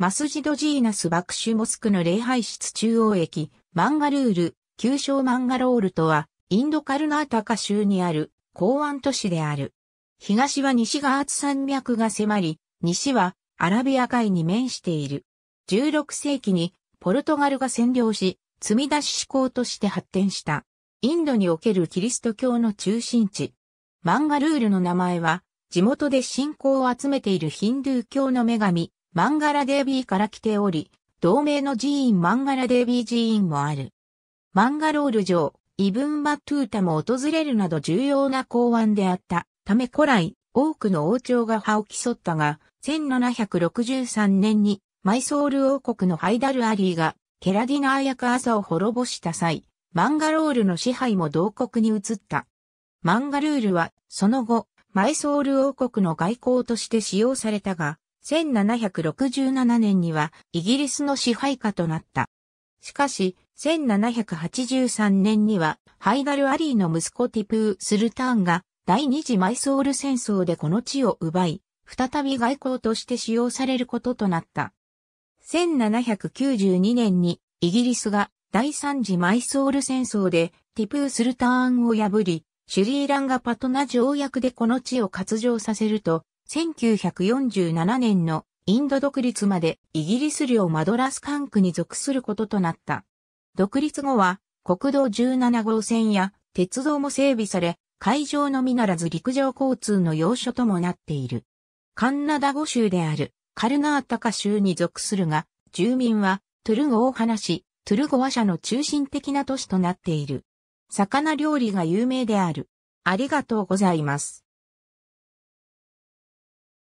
マスジドジーナス爆ュモスクの礼拝室中央駅、マンガルール、旧称マンガロールとは、インドカルナータカ州にある港湾都市である。東は西ガーツ山脈が迫り、西はアラビア海に面している。16世紀にポルトガルが占領し、積み出し思考として発展した。インドにおけるキリスト教の中心地。マンガルールの名前は、地元で信仰を集めているヒンドゥー教の女神、マンガラデービーから来ており、同名の寺院マンガラデービー寺院もある。マンガロール城、イブンバトゥータも訪れるなど重要な港湾であったため古来、多くの王朝が歯を競ったが、1763年にマイソール王国のハイダルアリーがケラディナー役朝を滅ぼした際、マンガロールの支配も同国に移った。マンガルールは、その後、マイソール王国の外交として使用されたが、1767年にはイギリスの支配下となった。しかし、1783年にはハイダル・アリーの息子ティプー・スルターンが第二次マイソール戦争でこの地を奪い、再び外交として使用されることとなった。1792年にイギリスが第三次マイソール戦争でティプー・スルターンを破り、シュリーランガパトナ条約でこの地を割譲させると、1947年のインド独立までイギリス領マドラス管区に属することとなった。独立後は国道17号線や鉄道も整備され、海上のみならず陸上交通の要所ともなっている。カンナダ語州であるカルナータカ州に属するが、住民はトゥルゴを話し、トゥルゴ話社の中心的な都市となっている。魚料理が有名である。ありがとうございます。